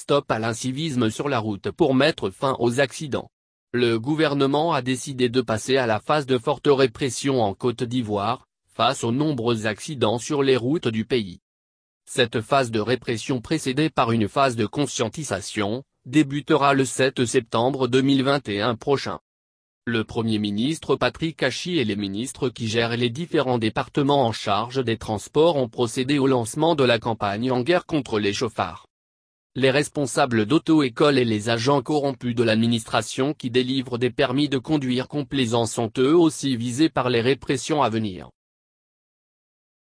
Stop à l'incivisme sur la route pour mettre fin aux accidents. Le gouvernement a décidé de passer à la phase de forte répression en Côte d'Ivoire, face aux nombreux accidents sur les routes du pays. Cette phase de répression précédée par une phase de conscientisation, débutera le 7 septembre 2021 prochain. Le Premier ministre Patrick Hachy et les ministres qui gèrent les différents départements en charge des transports ont procédé au lancement de la campagne en guerre contre les chauffards les responsables dauto école et les agents corrompus de l'administration qui délivrent des permis de conduire complaisants sont eux aussi visés par les répressions à venir.